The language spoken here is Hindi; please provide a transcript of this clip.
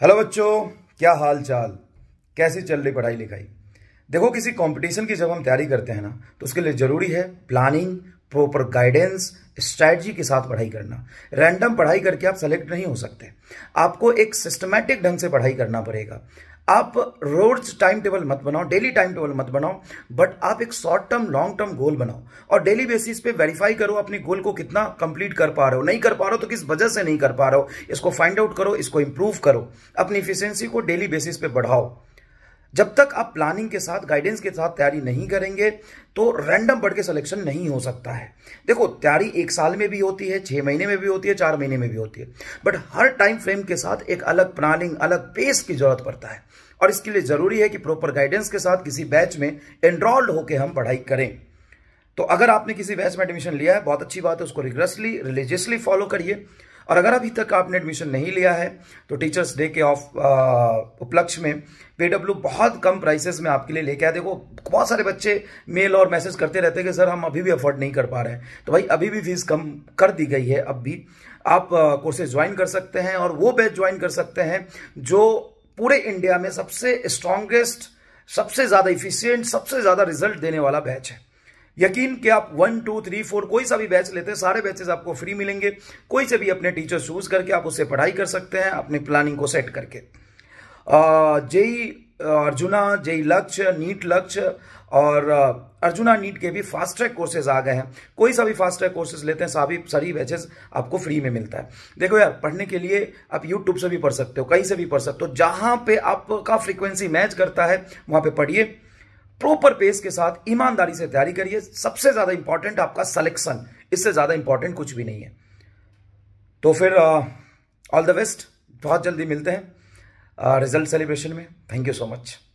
हेलो बच्चों क्या हाल चाल कैसी चल रही पढ़ाई लिखाई देखो किसी कंपटीशन की जब हम तैयारी करते हैं ना तो उसके लिए ज़रूरी है प्लानिंग प्रॉपर गाइडेंस स्ट्रैटी के साथ पढ़ाई करना रैंडम पढ़ाई करके आप सेलेक्ट नहीं हो सकते आपको एक सिस्टमैटिक ढंग से पढ़ाई करना पड़ेगा आप रोज टाइम टेबल मत बनाओ डेली टाइम टेबल मत बनाओ बट आप एक short term long term goal बनाओ और डेली बेसिस पे वेरीफाई करो अपने गोल को कितना कंप्लीट कर पा रहे हो नहीं कर पा रहे हो तो किस वजह से नहीं कर पा रहे हो इसको फाइंड आउट करो इसको इंप्रूव करो अपनी इफिशियंसी को डेली बेसिस पे बढ़ाओ जब तक आप प्लानिंग के साथ गाइडेंस के साथ तैयारी नहीं करेंगे तो रैंडम बढ़ के सिलेक्शन नहीं हो सकता है देखो तैयारी एक साल में भी होती है छह महीने में भी होती है चार महीने में भी होती है बट हर टाइम फ्रेम के साथ एक अलग प्लानिंग अलग पेस की जरूरत पड़ता है और इसके लिए ज़रूरी है कि प्रॉपर गाइडेंस के साथ किसी बैच में एनरोल्ड होकर हम पढ़ाई करें तो अगर आपने किसी बैच में एडमिशन लिया है बहुत अच्छी बात है उसको रिग्रेसली रिलीजियसली फॉलो करिए और अगर अभी तक आपने एडमिशन नहीं लिया है तो टीचर्स डे के ऑफ उपलक्ष्य में पेडब्ल्यू बहुत कम प्राइसेस में आपके लिए लेके आए देखो बहुत सारे बच्चे मेल और मैसेज करते रहते हैं कि सर हम अभी भी अफोर्ड नहीं कर पा रहे हैं तो भाई अभी भी फीस कम कर दी गई है अब भी आप कोर्सेज ज्वाइन कर सकते हैं और वो बैच ज्वाइन कर सकते हैं जो पूरे इंडिया में सबसे स्ट्रांगेस्ट सबसे ज़्यादा इफिशियंट सबसे ज़्यादा रिजल्ट देने वाला बैच है यकीन कि आप वन टू थ्री फोर कोई सा भी बैच लेते हैं सारे बैचेस आपको फ्री मिलेंगे कोई से भी अपने टीचर चूज करके आप उससे पढ़ाई कर सकते हैं अपनी प्लानिंग को सेट करके जय अर्जुना जय लक्ष्य नीट लक्ष्य और अर्जुना नीट के भी फास्ट ट्रैक कोर्सेज आ गए हैं कोई सा भी फास्ट ट्रैक कोर्सेज लेते हैं सभी सारी बैचेस आपको फ्री में मिलता है देखो यार पढ़ने के लिए आप यूट्यूब से भी पढ़ सकते हो कहीं से भी पढ़ सकते हो जहां पे आपका फ्रीक्वेंसी मैच करता है वहां पे पढ़िए प्रॉपर पेस के साथ ईमानदारी से तैयारी करिए सबसे ज्यादा इंपॉर्टेंट आपका सिलेक्शन इससे ज्यादा इंपॉर्टेंट कुछ भी नहीं है तो फिर ऑल द बेस्ट बहुत जल्दी मिलते हैं रिजल्ट uh, सेलिब्रेशन में थैंक यू सो मच